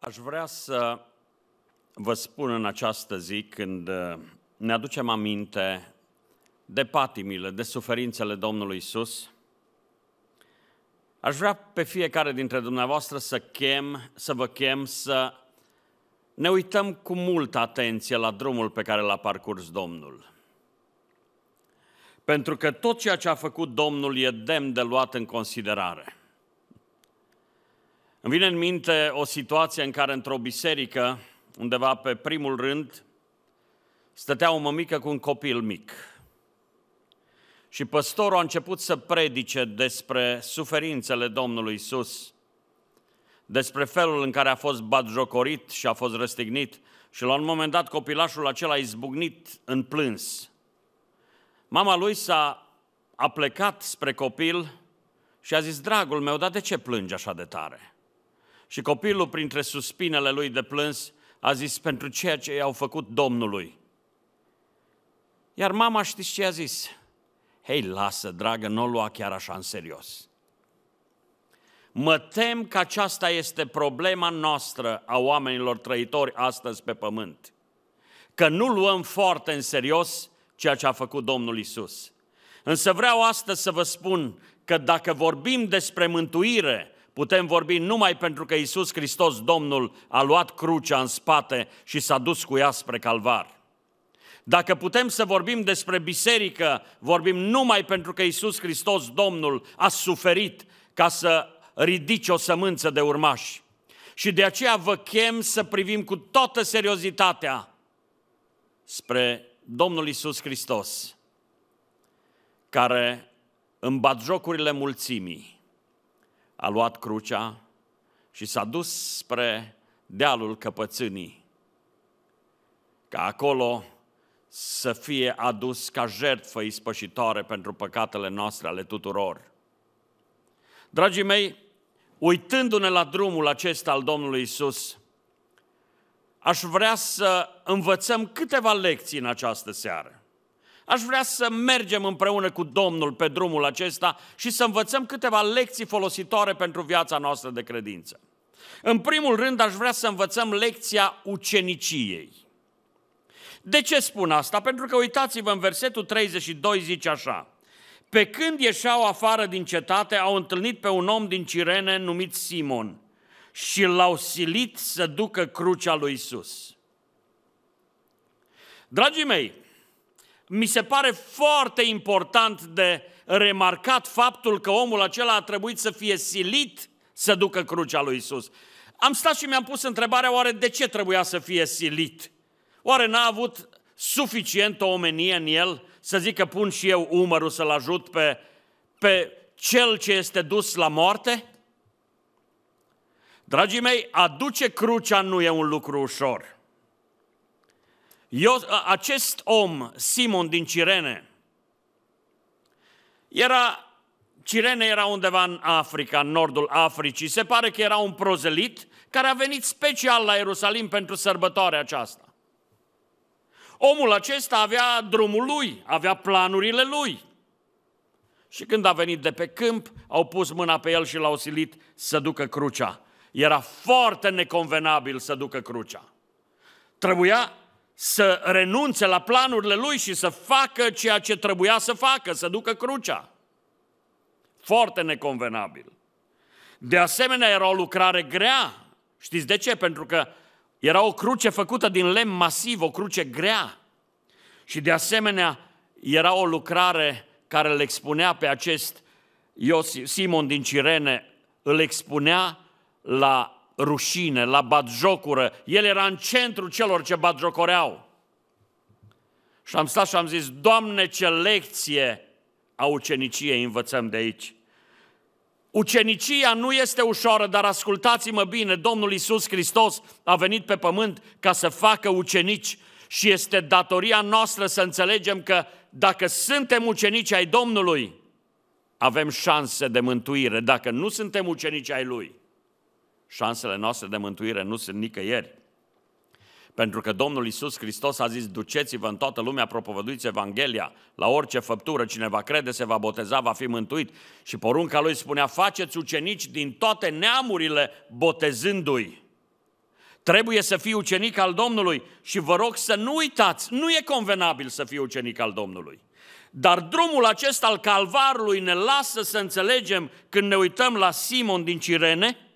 Aș vrea să vă spun în această zi când uh, ne aducem aminte de patimile, de suferințele Domnului Isus. Aș vrea pe fiecare dintre dumneavoastră să chem, să vă chem să ne uităm cu multă atenție la drumul pe care l-a parcurs Domnul. Pentru că tot ceea ce a făcut Domnul e demn de luat în considerare. Îmi vine în minte o situație în care într-o biserică, undeva pe primul rând, stătea o mămică cu un copil mic. Și păstorul a început să predice despre suferințele Domnului Isus, despre felul în care a fost batjocorit și a fost răstignit și la un moment dat copilașul acela a izbucnit în plâns. Mama lui s-a a plecat spre copil și a zis, dragul meu, dar de ce plângi așa de tare? Și copilul, printre suspinele lui de plâns, a zis pentru ceea ce i-au făcut Domnului. Iar mama știți ce a zis? Hei, lasă, dragă, nu o lua chiar așa în serios. Mă tem că aceasta este problema noastră a oamenilor trăitori astăzi pe pământ. Că nu luăm foarte în serios ceea ce a făcut Domnul Isus. Însă vreau astăzi să vă spun că dacă vorbim despre mântuire, Putem vorbi numai pentru că Isus Hristos, Domnul, a luat crucea în spate și s-a dus cu ea spre calvar. Dacă putem să vorbim despre biserică, vorbim numai pentru că Isus Hristos, Domnul, a suferit ca să ridice o sămânță de urmași. Și de aceea vă chem să privim cu toată seriozitatea spre Domnul Isus Hristos, care în batjocurile mulțimii a luat crucea și s-a dus spre dealul căpățânii, ca acolo să fie adus ca jertfă ispășitoare pentru păcatele noastre ale tuturor. Dragii mei, uitându-ne la drumul acesta al Domnului Isus, aș vrea să învățăm câteva lecții în această seară. Aș vrea să mergem împreună cu Domnul pe drumul acesta și să învățăm câteva lecții folositoare pentru viața noastră de credință. În primul rând, aș vrea să învățăm lecția uceniciei. De ce spun asta? Pentru că uitați-vă în versetul 32 zice așa. Pe când ieșeau afară din cetate, au întâlnit pe un om din Cirene numit Simon și l-au silit să ducă crucea lui Isus. Dragii mei, mi se pare foarte important de remarcat faptul că omul acela a trebuit să fie silit să ducă crucea lui Isus. Am stat și mi-am pus întrebarea oare de ce trebuia să fie silit? Oare n-a avut suficientă omenie în el să zică pun și eu umărul să-l ajut pe, pe cel ce este dus la moarte? Dragii mei, aduce crucea nu e un lucru ușor. Eu, acest om, Simon din Cirene, era, Cirene era undeva în Africa, în nordul Africii. Se pare că era un prozelit care a venit special la Ierusalim pentru sărbătoarea aceasta. Omul acesta avea drumul lui, avea planurile lui. Și când a venit de pe câmp, au pus mâna pe el și l-au silit să ducă crucea. Era foarte neconvenabil să ducă crucea. Trebuia să renunțe la planurile lui și să facă ceea ce trebuia să facă, să ducă crucea. Foarte neconvenabil. De asemenea, era o lucrare grea. Știți de ce? Pentru că era o cruce făcută din lemn masiv, o cruce grea. Și de asemenea, era o lucrare care îl expunea pe acest Iosif, Simon din Cirene, îl expunea la rușine, la batjocură. El era în centru celor ce batjocoreau. Și am stat și am zis, Doamne, ce lecție a uceniciei învățăm de aici. Ucenicia nu este ușoară, dar ascultați-mă bine, Domnul Isus Hristos a venit pe pământ ca să facă ucenici și este datoria noastră să înțelegem că dacă suntem ucenici ai Domnului, avem șanse de mântuire, dacă nu suntem ucenici ai Lui, șansele noastre de mântuire nu sunt nicăieri. Pentru că Domnul Isus Hristos a zis, duceți-vă în toată lumea, propovăduiți Evanghelia, la orice făptură, cine va crede, se va boteza, va fi mântuit. Și porunca lui spunea, faceți ucenici din toate neamurile, botezându-i. Trebuie să fii ucenic al Domnului și vă rog să nu uitați, nu e convenabil să fii ucenic al Domnului. Dar drumul acesta al calvarului ne lasă să înțelegem când ne uităm la Simon din Cirene,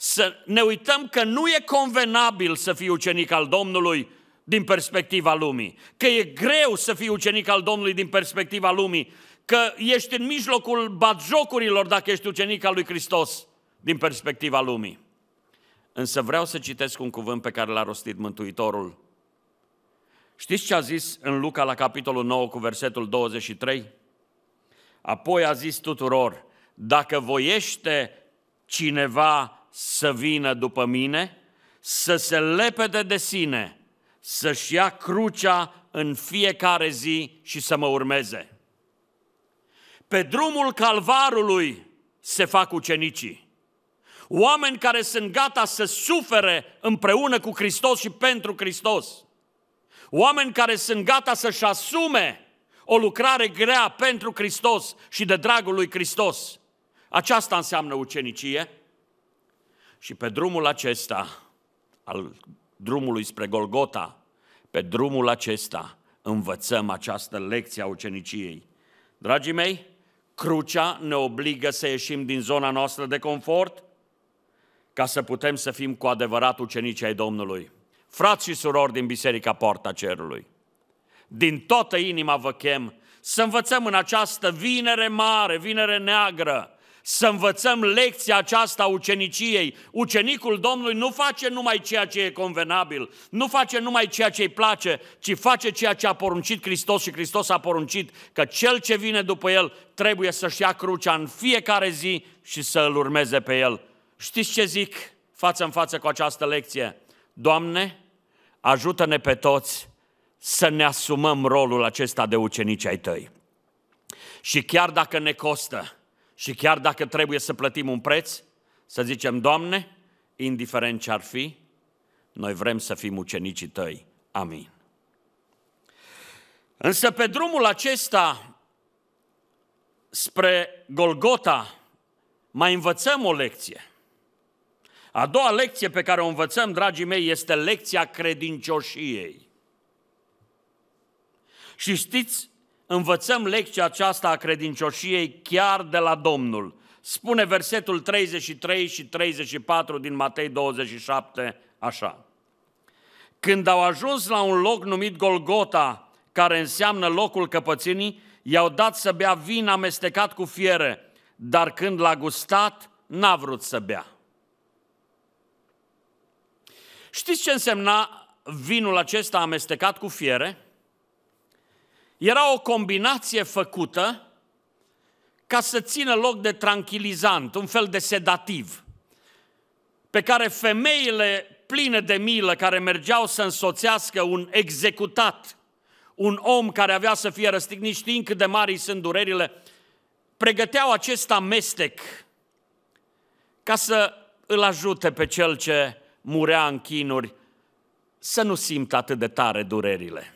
să ne uităm că nu e convenabil să fii ucenic al Domnului din perspectiva lumii, că e greu să fii ucenic al Domnului din perspectiva lumii, că ești în mijlocul batjocurilor dacă ești ucenic al lui Hristos din perspectiva lumii. Însă vreau să citesc un cuvânt pe care l-a rostit Mântuitorul. Știți ce a zis în Luca la capitolul 9 cu versetul 23? Apoi a zis tuturor, dacă voiește cineva să vină după mine, să se lepede de sine, să-și ia crucea în fiecare zi și să mă urmeze. Pe drumul calvarului se fac ucenicii. Oameni care sunt gata să sufere împreună cu Hristos și pentru Hristos. Oameni care sunt gata să-și asume o lucrare grea pentru Hristos și de dragul lui Hristos. Aceasta înseamnă ucenicie și pe drumul acesta, al drumului spre Golgota, pe drumul acesta învățăm această lecție a uceniciei. Dragii mei, crucea ne obligă să ieșim din zona noastră de confort ca să putem să fim cu adevărat ucenici ai Domnului. Frați și surori din Biserica Poarta Cerului, din toată inima vă chem să învățăm în această vinere mare, vinere neagră, să învățăm lecția aceasta a uceniciei. Ucenicul Domnului nu face numai ceea ce e convenabil, nu face numai ceea ce îi place, ci face ceea ce a poruncit Hristos și Hristos a poruncit că cel ce vine după el trebuie să-și ia crucea în fiecare zi și să îl urmeze pe el. Știți ce zic față în față cu această lecție? Doamne, ajută-ne pe toți să ne asumăm rolul acesta de ucenici ai tăi. Și chiar dacă ne costă, și chiar dacă trebuie să plătim un preț, să zicem, Doamne, indiferent ce ar fi, noi vrem să fim ucenicii tăi. Amin. Însă pe drumul acesta spre Golgota mai învățăm o lecție. A doua lecție pe care o învățăm, dragii mei, este lecția credincioșiei. Și știți învățăm lecția aceasta a credincioșiei chiar de la Domnul. Spune versetul 33 și 34 din Matei 27 așa. Când au ajuns la un loc numit Golgota, care înseamnă locul căpățânii, i-au dat să bea vin amestecat cu fiere, dar când l-a gustat, n-a vrut să bea. Știți ce însemna vinul acesta amestecat cu fiere? Era o combinație făcută ca să țină loc de tranquilizant, un fel de sedativ, pe care femeile pline de milă care mergeau să însoțească un executat, un om care avea să fie răstignit, știind cât de mari sunt durerile, pregăteau acest amestec ca să îl ajute pe cel ce murea în chinuri să nu simtă atât de tare durerile.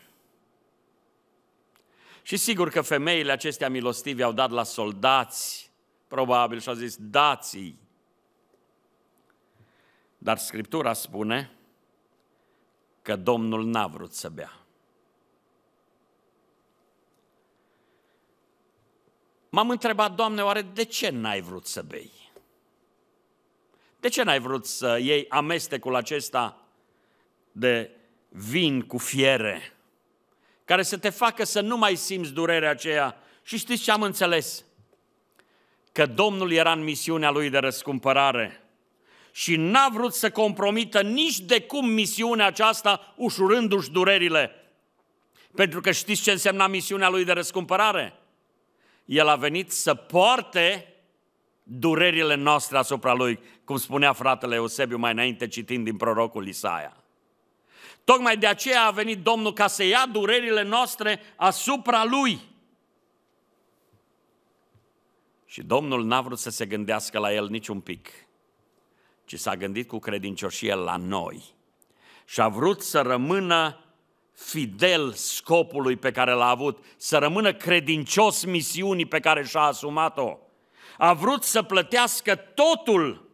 Și sigur că femeile acestea milostive au dat la soldați, probabil, și au zis, dați Dar Scriptura spune că Domnul n-a vrut să bea. M-am întrebat, Doamne, oare de ce n-ai vrut să bei? De ce n-ai vrut să iei amestecul acesta de vin cu fiere? care să te facă să nu mai simți durerea aceea. Și știți ce am înțeles? Că Domnul era în misiunea lui de răscumpărare și n-a vrut să compromită nici de cum misiunea aceasta, ușurându-și durerile. Pentru că știți ce însemna misiunea lui de răscumpărare? El a venit să poarte durerile noastre asupra lui, cum spunea fratele Eusebiu mai înainte citind din prorocul Isaia. Tocmai de aceea a venit Domnul ca să ia durerile noastre asupra Lui. Și Domnul n-a vrut să se gândească la El niciun pic, ci s-a gândit cu credincioșie la noi. Și a vrut să rămână fidel scopului pe care l-a avut, să rămână credincios misiunii pe care și-a asumat-o. A vrut să plătească totul.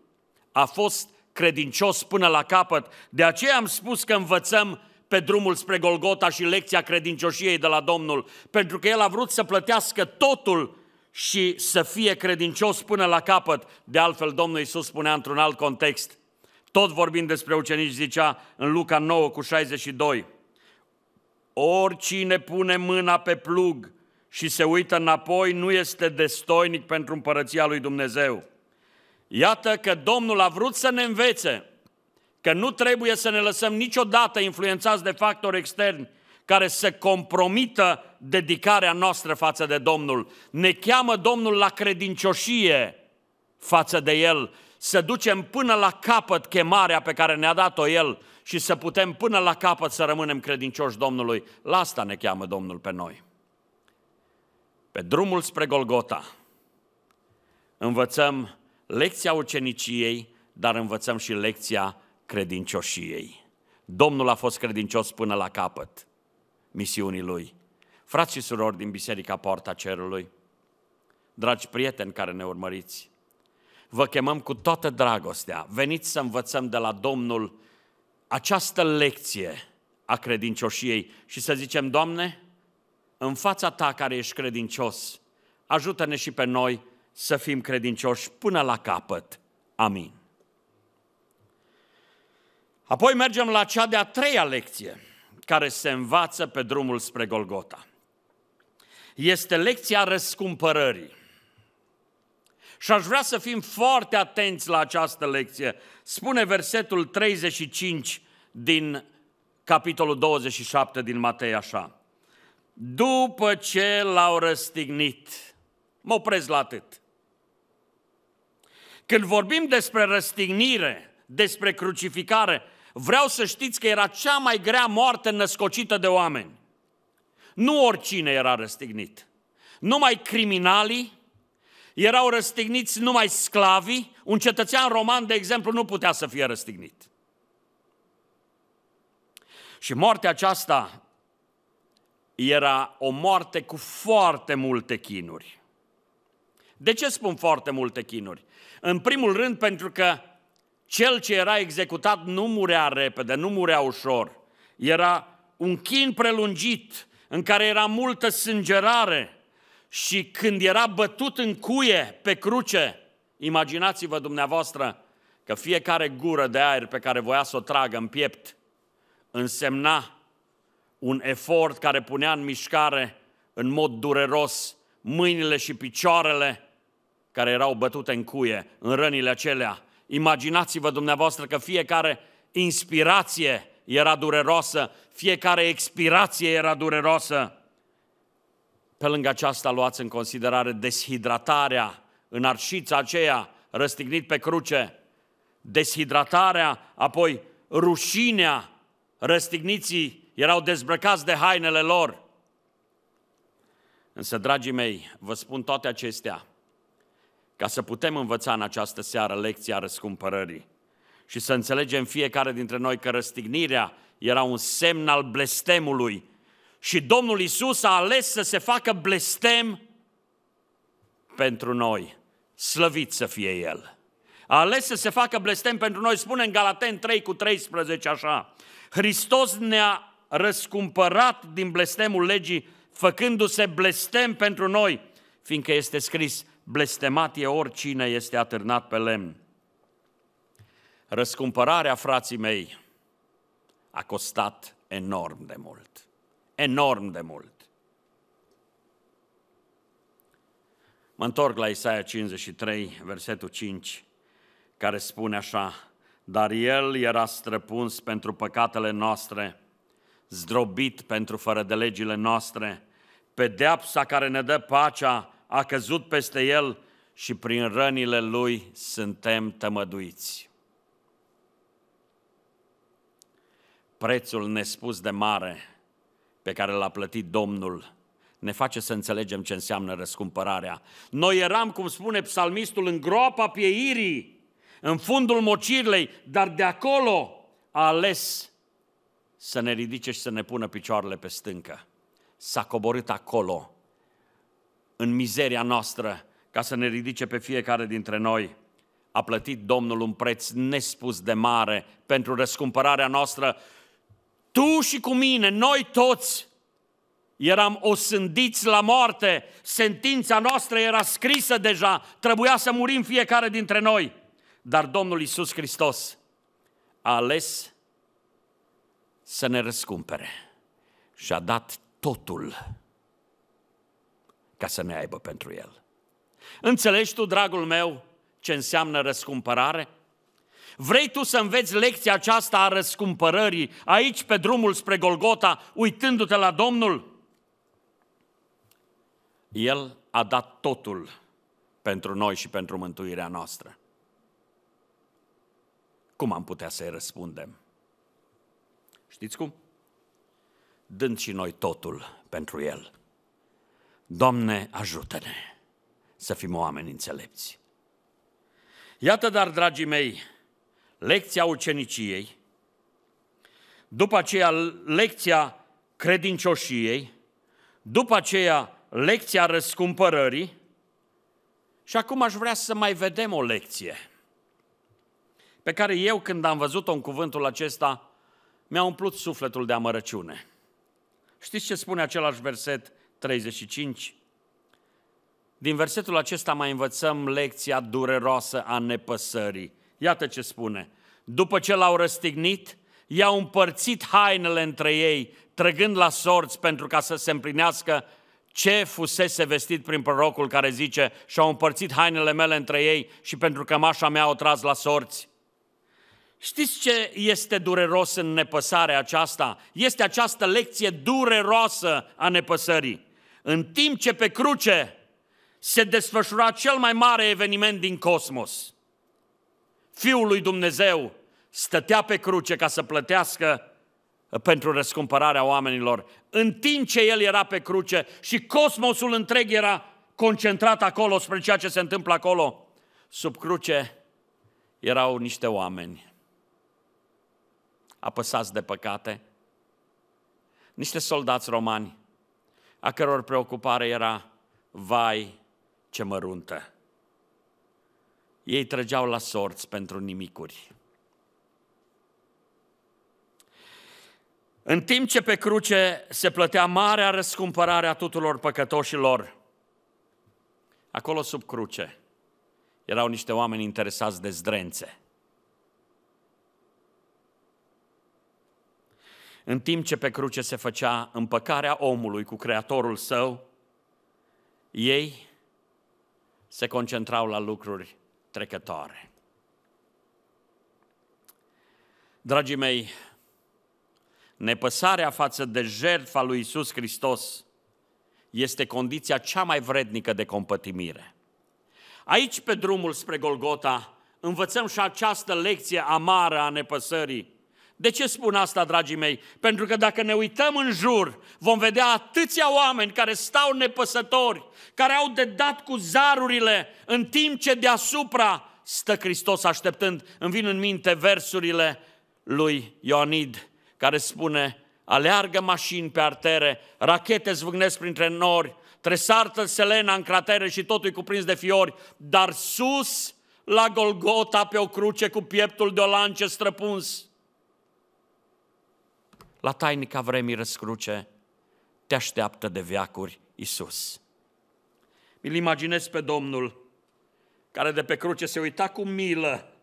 A fost credincios până la capăt. De aceea am spus că învățăm pe drumul spre Golgota și lecția credincioșiei de la Domnul, pentru că El a vrut să plătească totul și să fie credincios până la capăt. De altfel, Domnul Iisus spunea într-un alt context, tot vorbind despre ucenici, zicea în Luca 9 cu 62, Oricine pune mâna pe plug și se uită înapoi nu este destoinic pentru împărăția lui Dumnezeu. Iată că Domnul a vrut să ne învețe că nu trebuie să ne lăsăm niciodată influențați de factori externi care să compromită dedicarea noastră față de Domnul. Ne cheamă Domnul la credincioșie față de El, să ducem până la capăt chemarea pe care ne-a dat-o El și să putem până la capăt să rămânem credincioși Domnului. La asta ne cheamă Domnul pe noi. Pe drumul spre Golgota învățăm lecția uceniciei, dar învățăm și lecția credincioșiei. Domnul a fost credincios până la capăt misiunii lui. Frați și surori din Biserica Poarta Cerului, dragi prieteni care ne urmăriți, vă chemăm cu toată dragostea, veniți să învățăm de la Domnul această lecție a credincioșiei și să zicem, Doamne, în fața Ta care ești credincios, ajută-ne și pe noi să fim credincioși până la capăt. Amin. Apoi mergem la cea de-a treia lecție care se învață pe drumul spre Golgota. Este lecția răscumpărării. Și aș vrea să fim foarte atenți la această lecție. Spune versetul 35 din capitolul 27 din Matei așa. După ce l-au răstignit, Mă opresc la atât. Când vorbim despre răstignire, despre crucificare, vreau să știți că era cea mai grea moarte născocită de oameni. Nu oricine era răstignit. Numai criminalii, erau răstigniți numai sclavii, un cetățean roman, de exemplu, nu putea să fie răstignit. Și moartea aceasta era o moarte cu foarte multe chinuri. De ce spun foarte multe chinuri? În primul rând pentru că cel ce era executat nu murea repede, nu murea ușor. Era un chin prelungit în care era multă sângerare și când era bătut în cuie pe cruce, imaginați-vă dumneavoastră că fiecare gură de aer pe care voia să o tragă în piept însemna un efort care punea în mișcare în mod dureros mâinile și picioarele care erau bătute în cuie, în rănile acelea. Imaginați-vă dumneavoastră că fiecare inspirație era dureroasă, fiecare expirație era dureroasă. Pe lângă aceasta luați în considerare deshidratarea în arșița aceea, răstignit pe cruce, deshidratarea, apoi rușinea, răstigniții erau dezbrăcați de hainele lor. Însă, dragii mei, vă spun toate acestea ca să putem învăța în această seară lecția răscumpărării și să înțelegem fiecare dintre noi că răstignirea era un semn al blestemului și Domnul Isus a ales să se facă blestem pentru noi. Slăvit să fie El! A ales să se facă blestem pentru noi, spune în Galaten 3 cu 13 așa. Hristos ne-a răscumpărat din blestemul legii, făcându-se blestem pentru noi, fiindcă este scris, blestemat e oricine este atârnat pe lemn. Răscumpărarea, frații mei, a costat enorm de mult. Enorm de mult. Mă întorc la Isaia 53, versetul 5, care spune așa, Dar El era străpuns pentru păcatele noastre, zdrobit pentru fără de legile noastre, pedeapsa care ne dă pacea a căzut peste el și prin rănile lui suntem tămăduiți. Prețul nespus de mare pe care l-a plătit Domnul ne face să înțelegem ce înseamnă răscumpărarea. Noi eram, cum spune psalmistul, în groapa pieirii, în fundul mocirlei, dar de acolo a ales să ne ridice și să ne pună picioarele pe stâncă. S-a coborât acolo în mizeria noastră ca să ne ridice pe fiecare dintre noi. A plătit Domnul un preț nespus de mare pentru răscumpărarea noastră. Tu și cu mine, noi toți, eram osândiți la moarte, sentința noastră era scrisă deja, trebuia să murim fiecare dintre noi. Dar Domnul Isus Hristos a ales să ne răscumpere și a dat totul ca să ne aibă pentru el. Înțelegi tu, dragul meu, ce înseamnă răscumpărare? Vrei tu să înveți lecția aceasta a răscumpărării aici pe drumul spre Golgota, uitându-te la Domnul? El a dat totul pentru noi și pentru mântuirea noastră. Cum am putea să-i răspundem? Știți cum? Dând și noi totul pentru El. Doamne, ajută-ne să fim oameni înțelepți. Iată, dar, dragii mei, lecția uceniciei, după aceea lecția credincioșiei, după aceea lecția răscumpărării și acum aș vrea să mai vedem o lecție pe care eu când am văzut-o în cuvântul acesta mi-a umplut sufletul de amărăciune. Știți ce spune același verset 35. Din versetul acesta mai învățăm lecția dureroasă a nepăsării. Iată ce spune. După ce l-au răstignit, i-au împărțit hainele între ei, trăgând la sorți pentru ca să se împlinească ce fusese vestit prin prorocul care zice și-au împărțit hainele mele între ei și pentru că mașa mea o tras la sorți. Știți ce este dureros în nepăsarea aceasta? Este această lecție dureroasă a nepăsării în timp ce pe cruce se desfășura cel mai mare eveniment din cosmos. Fiul lui Dumnezeu stătea pe cruce ca să plătească pentru răscumpărarea oamenilor, în timp ce el era pe cruce și cosmosul întreg era concentrat acolo spre ceea ce se întâmplă acolo. Sub cruce erau niște oameni apăsați de păcate, niște soldați romani a căror preocupare era, vai ce măruntă. Ei trăgeau la sorți pentru nimicuri. În timp ce pe cruce se plătea marea răscumpărare a tuturor păcătoșilor, acolo sub cruce erau niște oameni interesați de zdrențe. în timp ce pe cruce se făcea împăcarea omului cu Creatorul său, ei se concentrau la lucruri trecătoare. Dragii mei, nepăsarea față de jertfa lui Isus Hristos este condiția cea mai vrednică de compătimire. Aici, pe drumul spre Golgota, învățăm și această lecție amară a nepăsării – de ce spun asta, dragii mei? Pentru că dacă ne uităm în jur, vom vedea atâția oameni care stau nepăsători, care au de dat cu zarurile, în timp ce deasupra stă Hristos așteptând. Îmi vin în minte versurile lui Ioanid, care spune, aleargă mașini pe artere, rachete zvâgnesc printre nori, tresartă selena în cratere și totul e cuprins de fiori, dar sus la Golgota pe o cruce cu pieptul de o lance străpuns, la tainica vremii răscruce, te așteaptă de veacuri Isus. Mi-l imaginez pe Domnul care de pe cruce se uita cu milă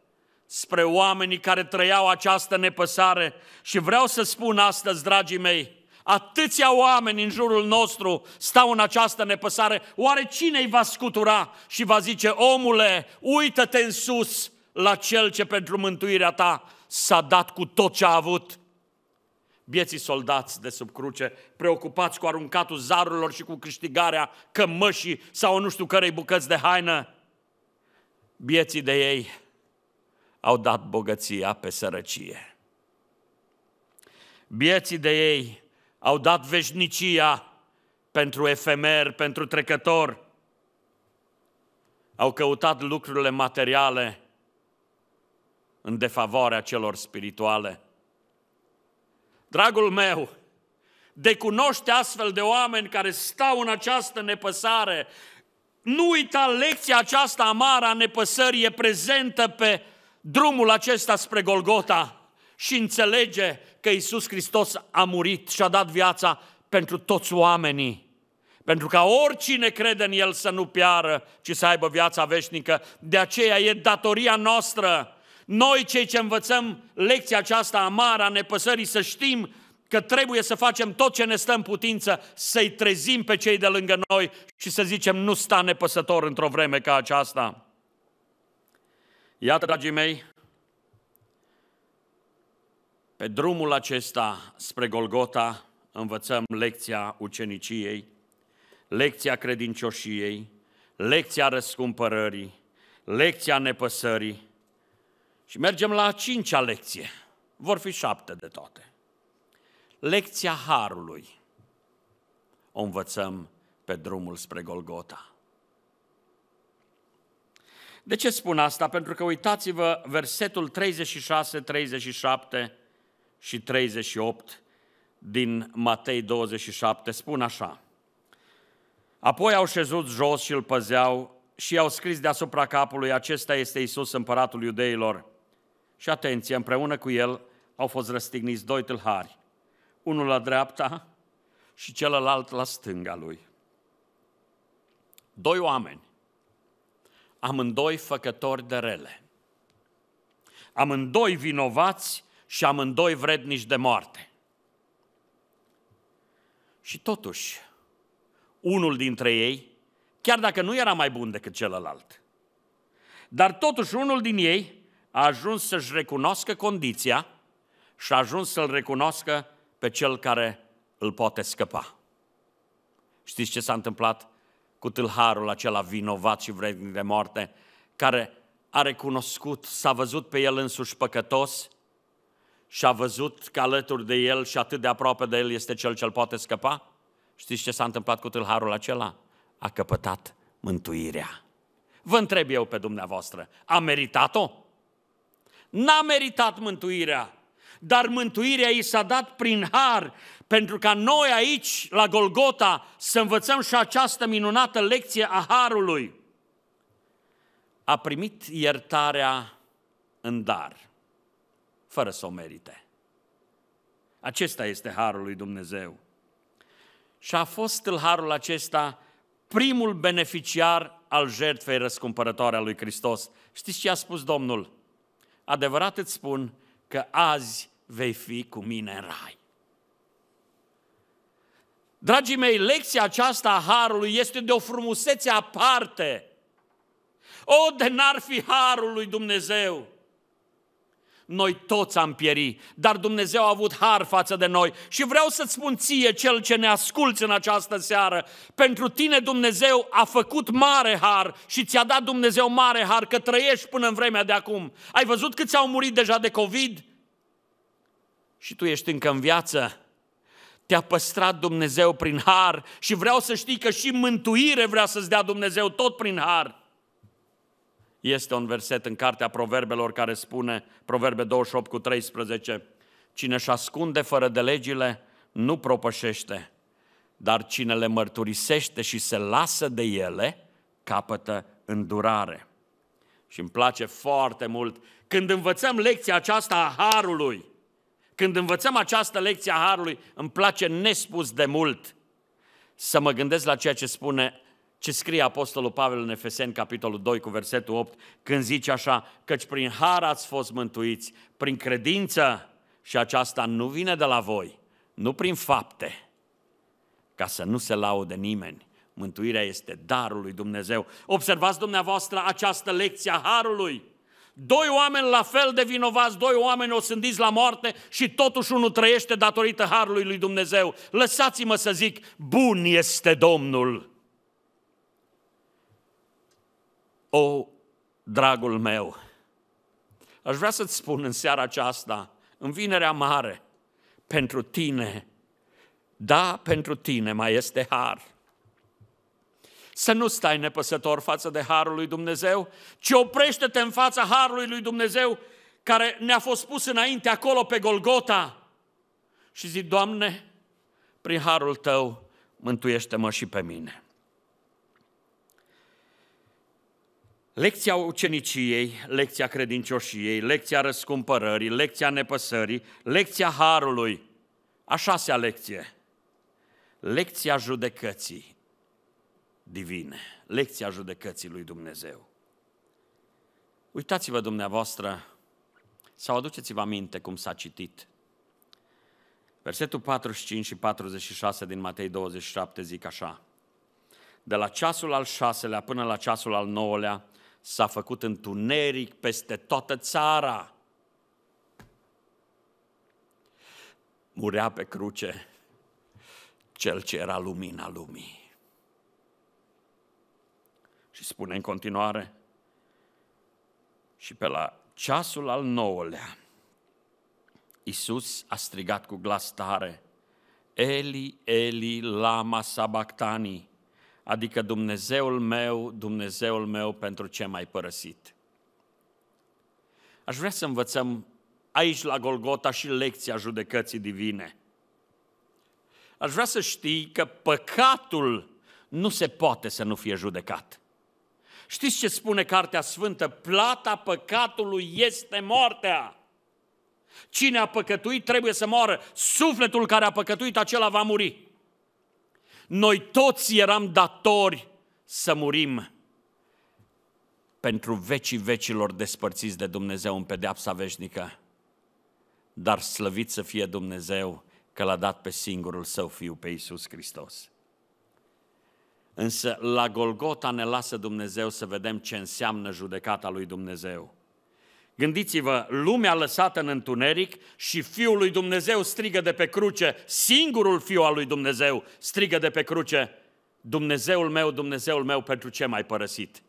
spre oamenii care trăiau această nepăsare și vreau să spun astăzi, dragii mei, atâția oameni în jurul nostru stau în această nepăsare, oare cine îi va scutura și va zice, omule, uită-te în sus la cel ce pentru mântuirea ta s-a dat cu tot ce a avut bieții soldați de sub cruce, preocupați cu aruncatul zarurilor și cu câștigarea cămășii sau nu știu cărei bucăți de haină. Bieții de ei au dat bogăția pe sărăcie. Bieții de ei au dat veșnicia pentru efemer, pentru trecător. Au căutat lucrurile materiale în defavoarea celor spirituale. Dragul meu, de cunoște astfel de oameni care stau în această nepăsare. Nu uita lecția aceasta amară a nepăsării, e prezentă pe drumul acesta spre Golgota și înțelege că Isus Hristos a murit și a dat viața pentru toți oamenii. Pentru ca oricine crede în El să nu piară, ci să aibă viața veșnică. De aceea e datoria noastră noi, cei ce învățăm lecția aceasta amară a nepăsării, să știm că trebuie să facem tot ce ne stă în putință, să-i trezim pe cei de lângă noi și să zicem nu sta nepăsător într-o vreme ca aceasta. Iată, dragii mei, pe drumul acesta spre Golgota învățăm lecția uceniciei, lecția credincioșiei, lecția răscumpărării, lecția nepăsării, și mergem la a cincea lecție. Vor fi șapte de toate. Lecția Harului. O învățăm pe drumul spre Golgota. De ce spun asta? Pentru că uitați-vă versetul 36, 37 și 38 din Matei 27 spun așa. Apoi au șezut jos și îl păzeau și i-au scris deasupra capului, acesta este Isus, împăratul iudeilor. Și atenție, împreună cu el au fost răstigniți doi tâlhari, unul la dreapta și celălalt la stânga lui. Doi oameni, amândoi făcători de rele, amândoi vinovați și amândoi vrednici de moarte. Și totuși, unul dintre ei, chiar dacă nu era mai bun decât celălalt, dar totuși unul din ei a ajuns să-și recunoască condiția și a ajuns să-l recunoască pe cel care îl poate scăpa. Știți ce s-a întâmplat cu tâlharul acela vinovat și vrednic de moarte, care a recunoscut, s-a văzut pe el însuși păcătos și a văzut că alături de el și atât de aproape de el este cel ce îl poate scăpa? Știți ce s-a întâmplat cu tâlharul acela? A căpătat mântuirea. Vă întreb eu pe dumneavoastră, a meritat-o? n-a meritat mântuirea, dar mântuirea i s-a dat prin har, pentru ca noi aici, la Golgota, să învățăm și această minunată lecție a harului. A primit iertarea în dar, fără să o merite. Acesta este harul lui Dumnezeu. Și a fost în harul acesta primul beneficiar al jertfei răscumpărătoare a lui Hristos. Știți ce a spus Domnul? adevărat îți spun că azi vei fi cu mine în rai. Dragii mei, lecția aceasta a Harului este de o frumusețe aparte. O, de n-ar fi Harul lui Dumnezeu! noi toți am pieri, dar Dumnezeu a avut har față de noi. Și vreau să-ți spun ție, cel ce ne asculți în această seară, pentru tine Dumnezeu a făcut mare har și ți-a dat Dumnezeu mare har că trăiești până în vremea de acum. Ai văzut câți au murit deja de COVID? Și tu ești încă în viață te-a păstrat Dumnezeu prin har și vreau să știi că și mântuire vrea să-ți dea Dumnezeu tot prin har. Este un verset în cartea Proverbelor care spune, Proverbe 28 cu 13, Cine își ascunde fără de legile, nu propășește, dar cine le mărturisește și se lasă de ele, capătă îndurare. Și îmi place foarte mult când învățăm lecția aceasta a Harului, când învățăm această lecție a Harului, îmi place nespus de mult să mă gândesc la ceea ce spune ce scrie Apostolul Pavel în Efeseni, capitolul 2, cu versetul 8, când zice așa, căci prin har ați fost mântuiți, prin credință, și aceasta nu vine de la voi, nu prin fapte, ca să nu se laude nimeni. Mântuirea este darul lui Dumnezeu. Observați dumneavoastră această lecție a harului. Doi oameni la fel de vinovați, doi oameni o sândiți la moarte și totuși unul trăiește datorită harului lui Dumnezeu. Lăsați-mă să zic, bun este Domnul. O, dragul meu, aș vrea să-ți spun în seara aceasta, în vinerea mare, pentru tine, da, pentru tine mai este har. Să nu stai nepăsător față de harul lui Dumnezeu, ci oprește-te în fața harului lui Dumnezeu care ne-a fost pus înainte acolo pe Golgota și zi, Doamne, prin harul tău, mântuiește-mă și pe mine. Lecția uceniciei, lecția credincioșiei, lecția răscumpărării, lecția nepăsării, lecția harului. A șasea lecție. Lecția judecății divine, lecția judecății lui Dumnezeu. Uitați-vă dumneavoastră sau aduceți-vă aminte cum s-a citit. Versetul 45 și 46 din Matei 27 zic așa. De la ceasul al șaselea până la ceasul al nouălea, s-a făcut întuneric peste toată țara. Murea pe cruce cel ce era lumina lumii. Și spune în continuare, și pe la ceasul al nouălea, Iisus a strigat cu glas tare, Eli, Eli, lama sabactanii, adică Dumnezeul meu, Dumnezeul meu, pentru ce m-ai părăsit. Aș vrea să învățăm aici la Golgota și lecția judecății divine. Aș vrea să știi că păcatul nu se poate să nu fie judecat. Știți ce spune Cartea Sfântă? Plata păcatului este moartea. Cine a păcătuit trebuie să moară. Sufletul care a păcătuit acela va muri. Noi toți eram datori să murim pentru vecii vecilor despărțiți de Dumnezeu în pedeapsa veșnică. Dar slăvit să fie Dumnezeu că l-a dat pe singurul său fiu, pe Iisus Hristos. Însă la Golgota ne lasă Dumnezeu să vedem ce înseamnă judecata lui Dumnezeu. Gândiți-vă, lumea lăsată în întuneric și Fiul lui Dumnezeu strigă de pe cruce, singurul Fiu al lui Dumnezeu strigă de pe cruce, Dumnezeul meu, Dumnezeul meu, pentru ce m-ai părăsit?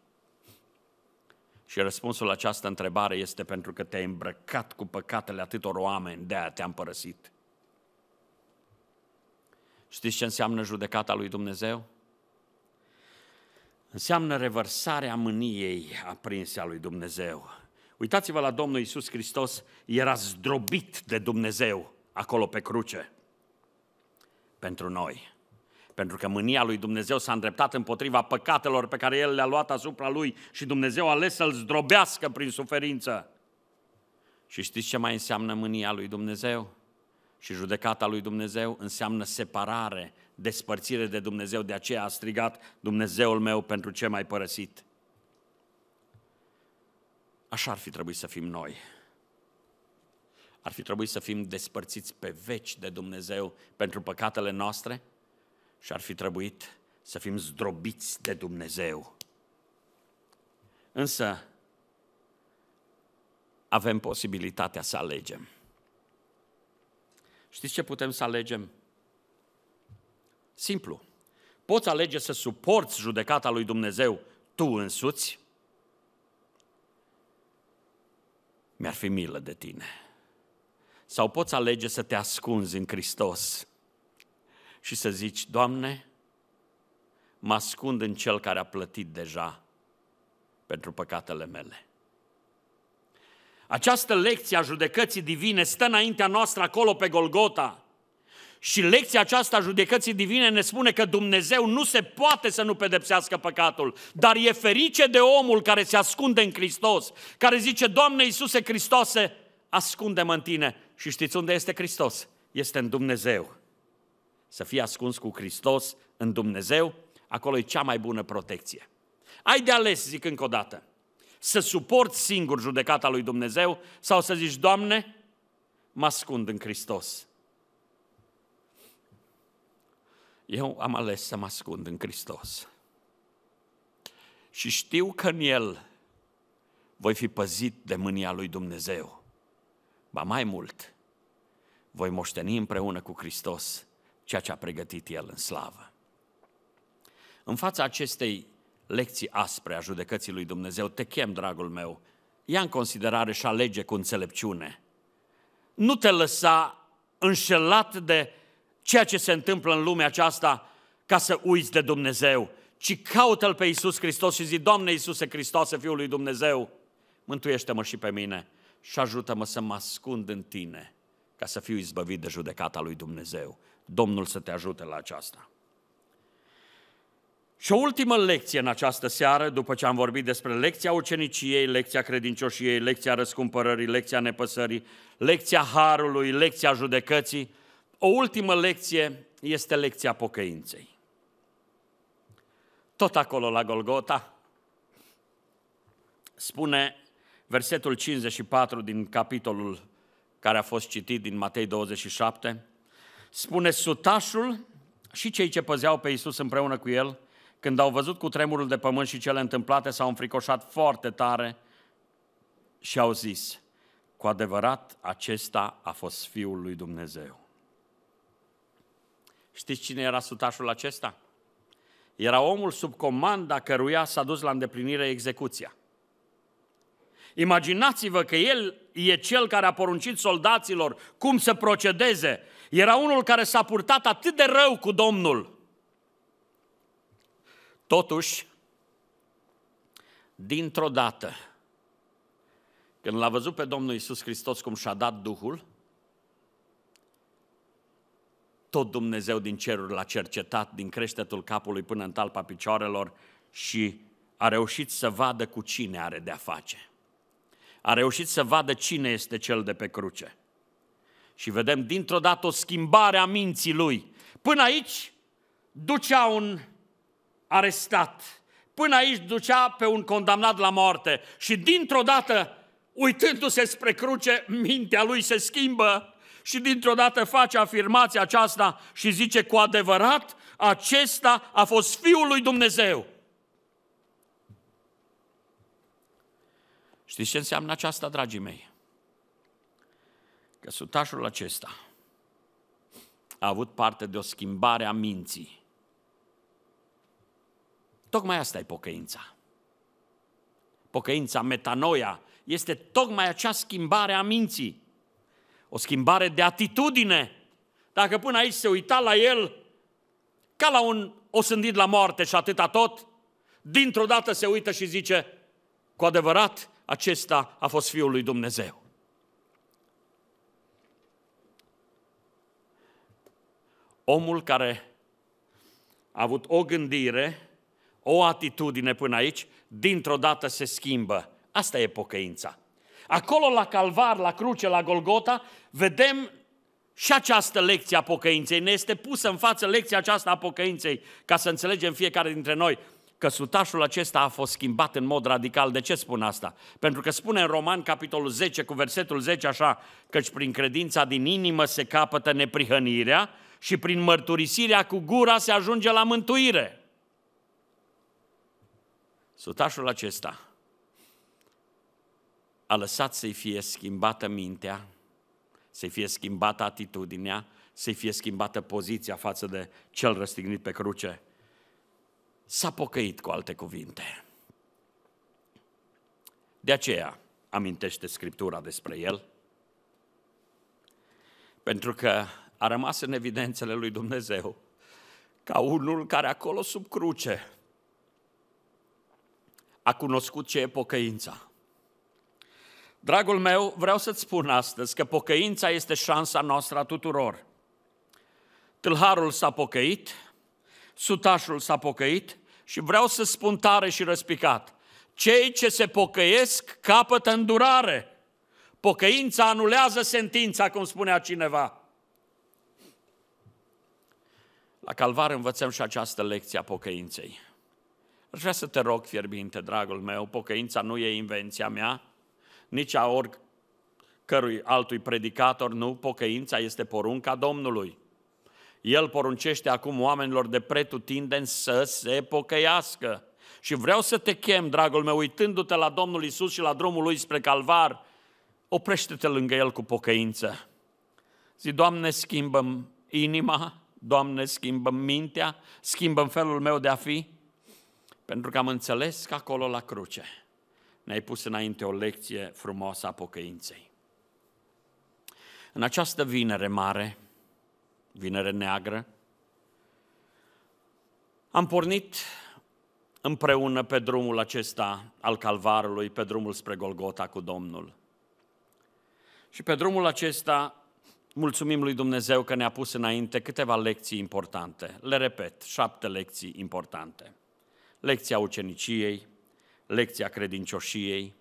Și răspunsul la această întrebare este pentru că te-ai îmbrăcat cu păcatele atâtor oameni, de-aia te-am părăsit. Știți ce înseamnă judecata lui Dumnezeu? Înseamnă revărsarea mâniei aprinse a lui Dumnezeu Uitați-vă la Domnul Isus Hristos, era zdrobit de Dumnezeu acolo pe cruce pentru noi. Pentru că mânia lui Dumnezeu s-a îndreptat împotriva păcatelor pe care El le-a luat asupra Lui și Dumnezeu a ales să-L zdrobească prin suferință. Și știți ce mai înseamnă mânia lui Dumnezeu? Și judecata lui Dumnezeu înseamnă separare, despărțire de Dumnezeu. De aceea a strigat Dumnezeul meu pentru ce mai părăsit. Așa ar fi trebuit să fim noi. Ar fi trebuit să fim despărțiți pe veci de Dumnezeu pentru păcatele noastre și ar fi trebuit să fim zdrobiți de Dumnezeu. Însă, avem posibilitatea să alegem. Știți ce putem să alegem? Simplu. Poți alege să suporți judecata lui Dumnezeu tu însuți mi-ar fi milă de tine. Sau poți alege să te ascunzi în Hristos și să zici, Doamne, mă ascund în Cel care a plătit deja pentru păcatele mele. Această lecție a judecății divine stă înaintea noastră acolo pe Golgota – și lecția aceasta a judecății divine ne spune că Dumnezeu nu se poate să nu pedepsească păcatul, dar e ferice de omul care se ascunde în Hristos, care zice, Doamne Iisuse Hristoase, ascunde-mă în Tine. Și știți unde este Hristos? Este în Dumnezeu. Să fii ascuns cu Hristos în Dumnezeu, acolo e cea mai bună protecție. Ai de ales, zic încă o dată, să suporți singur judecata lui Dumnezeu sau să zici, Doamne, mă ascund în Hristos eu am ales să mă ascund în Hristos. Și știu că în El voi fi păzit de mânia lui Dumnezeu. Ba mai mult, voi moșteni împreună cu Hristos ceea ce a pregătit El în slavă. În fața acestei lecții aspre a judecății lui Dumnezeu, te chem, dragul meu, ia în considerare și alege cu înțelepciune. Nu te lăsa înșelat de ceea ce se întâmplă în lumea aceasta ca să uiți de Dumnezeu, ci caută-L pe Iisus Hristos și zi, Doamne Iisuse Hristos, Fiul lui Dumnezeu, mântuiește-mă și pe mine și ajută-mă să mă ascund în Tine ca să fiu izbăvit de judecata lui Dumnezeu. Domnul să te ajute la aceasta. Și o ultimă lecție în această seară, după ce am vorbit despre lecția uceniciei, lecția credincioșiei, lecția răscumpărării, lecția nepăsării, lecția harului, lecția judecății, o ultimă lecție este lecția pocăinței. Tot acolo la Golgota spune versetul 54 din capitolul care a fost citit din Matei 27, spune sutașul și cei ce păzeau pe Iisus împreună cu el, când au văzut cu tremurul de pământ și cele întâmplate, s-au înfricoșat foarte tare și au zis, cu adevărat acesta a fost Fiul lui Dumnezeu. Știți cine era sutașul acesta? Era omul sub comanda căruia s-a dus la îndeplinire execuția. Imaginați-vă că el e cel care a poruncit soldaților cum să procedeze. Era unul care s-a purtat atât de rău cu Domnul. Totuși, dintr-o dată, când l-a văzut pe Domnul Isus Hristos cum și-a dat Duhul, tot Dumnezeu din ceruri l-a cercetat din creștetul capului până în talpa picioarelor și a reușit să vadă cu cine are de-a face. A reușit să vadă cine este cel de pe cruce. Și vedem dintr-o dată o schimbare a minții lui. Până aici ducea un arestat, până aici ducea pe un condamnat la moarte și dintr-o dată, uitându-se spre cruce, mintea lui se schimbă și dintr-o dată face afirmația aceasta și zice cu adevărat, acesta a fost Fiul lui Dumnezeu. Știți ce înseamnă aceasta, dragii mei? Că sutașul acesta a avut parte de o schimbare a minții. Tocmai asta e pocăința. Pocăința, metanoia, este tocmai acea schimbare a minții o schimbare de atitudine. Dacă până aici se uita la el ca la un osândit la moarte și atâta tot, dintr-o dată se uită și zice, cu adevărat, acesta a fost Fiul lui Dumnezeu. Omul care a avut o gândire, o atitudine până aici, dintr-o dată se schimbă. Asta e pocăința. Acolo la Calvar, la cruce, la Golgota, vedem și această lecție a pocăinței. Ne este pusă în față lecția aceasta a pocăinței, ca să înțelegem fiecare dintre noi că sutașul acesta a fost schimbat în mod radical. De ce spun asta? Pentru că spune în Roman, capitolul 10, cu versetul 10, așa, căci prin credința din inimă se capătă neprihănirea și prin mărturisirea cu gura se ajunge la mântuire. Sutașul acesta a lăsat să-i fie schimbată mintea, să-i fie schimbată atitudinea, să-i fie schimbată poziția față de cel răstignit pe cruce. S-a pocăit cu alte cuvinte. De aceea amintește Scriptura despre el, pentru că a rămas în evidențele lui Dumnezeu ca unul care acolo sub cruce a cunoscut ce e pocăința Dragul meu, vreau să-ți spun astăzi că pocăința este șansa noastră a tuturor. Tâlharul s-a pocăit, sutașul s-a pocăit și vreau să spun tare și răspicat. Cei ce se pocăiesc capătă îndurare. Pocăința anulează sentința, cum spunea cineva. La Calvar învățăm și această lecție a pocăinței. Aș vrea să te rog, fierbinte, dragul meu, pocăința nu e invenția mea, nici a oricărui altui predicator, nu, pocăința este porunca Domnului. El poruncește acum oamenilor de pretutindeni să se pocăiască. Și vreau să te chem, dragul meu, uitându-te la Domnul Isus și la drumul lui spre Calvar, oprește-te lângă El cu pocăință. Zi, Doamne, schimbăm inima, Doamne, schimbăm mintea, schimbăm felul meu de a fi, pentru că am înțeles că acolo la cruce ne-ai pus înainte o lecție frumoasă a pocăinței. În această vinere mare, vinere neagră, am pornit împreună pe drumul acesta al Calvarului, pe drumul spre Golgota cu Domnul. Și pe drumul acesta mulțumim lui Dumnezeu că ne-a pus înainte câteva lecții importante. Le repet, șapte lecții importante. Lecția uceniciei, lecția credincioșiei,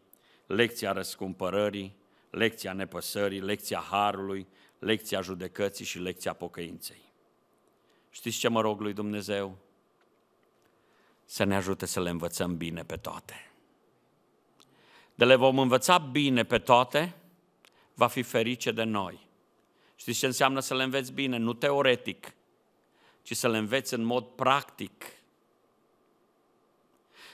lecția răscumpărării, lecția nepăsării, lecția harului, lecția judecății și lecția pocăinței. Știți ce mă rog lui Dumnezeu? Să ne ajute să le învățăm bine pe toate. De le vom învăța bine pe toate, va fi ferice de noi. Știți ce înseamnă să le înveți bine? Nu teoretic, ci să le înveți în mod practic –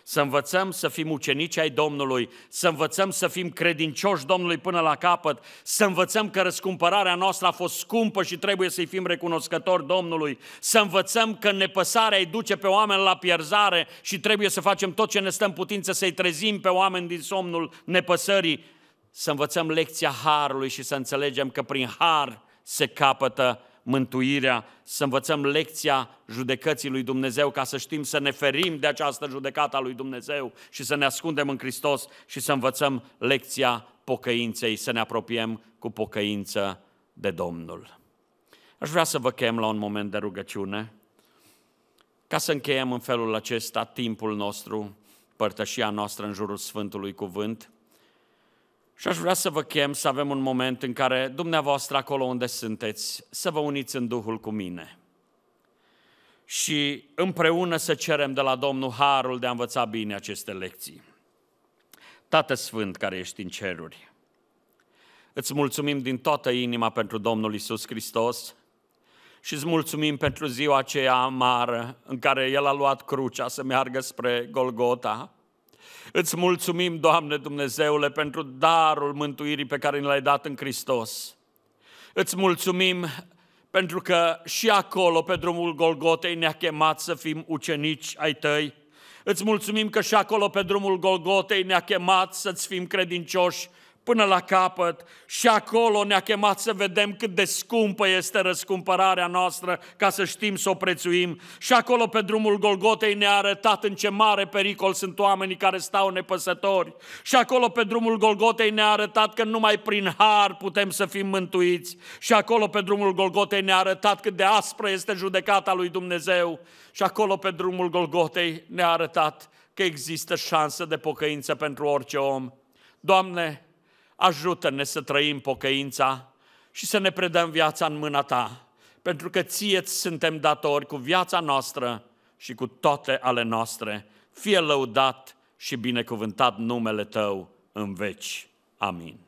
să învățăm să fim ucenici ai Domnului, să învățăm să fim credincioși Domnului până la capăt, să învățăm că răscumpărarea noastră a fost scumpă și trebuie să-i fim recunoscători Domnului, să învățăm că nepăsarea îi duce pe oameni la pierzare și trebuie să facem tot ce ne stă în putință să-i trezim pe oameni din somnul nepăsării, să învățăm lecția harului și să înțelegem că prin har se capătă mântuirea, să învățăm lecția judecății lui Dumnezeu, ca să știm să ne ferim de această judecată a lui Dumnezeu și să ne ascundem în Hristos și să învățăm lecția pocăinței, să ne apropiem cu pocăință de Domnul. Aș vrea să vă chem la un moment de rugăciune, ca să încheiem în felul acesta timpul nostru, părtășia noastră în jurul Sfântului Cuvânt, și aș vrea să vă chem să avem un moment în care dumneavoastră acolo unde sunteți, să vă uniți în Duhul cu mine. Și împreună să cerem de la Domnul Harul de a învăța bine aceste lecții. Tată Sfânt care ești în ceruri, îți mulțumim din toată inima pentru Domnul Isus Hristos și îți mulțumim pentru ziua aceea amară în care El a luat crucea să meargă spre Golgota, Îți mulțumim, Doamne Dumnezeule, pentru darul mântuirii pe care ne l-ai dat în Hristos. Îți mulțumim pentru că și acolo, pe drumul Golgotei, ne-a chemat să fim ucenici ai tăi. Îți mulțumim că și acolo, pe drumul Golgotei, ne-a chemat să-ți fim credincioși până la capăt și acolo ne-a chemat să vedem cât de scumpă este răscumpărarea noastră ca să știm să o prețuim și acolo pe drumul Golgotei ne-a arătat în ce mare pericol sunt oamenii care stau nepăsători și acolo pe drumul Golgotei ne-a arătat că numai prin har putem să fim mântuiți și acolo pe drumul Golgotei ne-a arătat cât de aspră este judecata lui Dumnezeu și acolo pe drumul Golgotei ne-a arătat că există șansă de pocăință pentru orice om. Doamne, ajută-ne să trăim pocăința și să ne predăm viața în mâna Ta, pentru că ție suntem datori cu viața noastră și cu toate ale noastre. Fie lăudat și binecuvântat numele Tău în veci. Amin.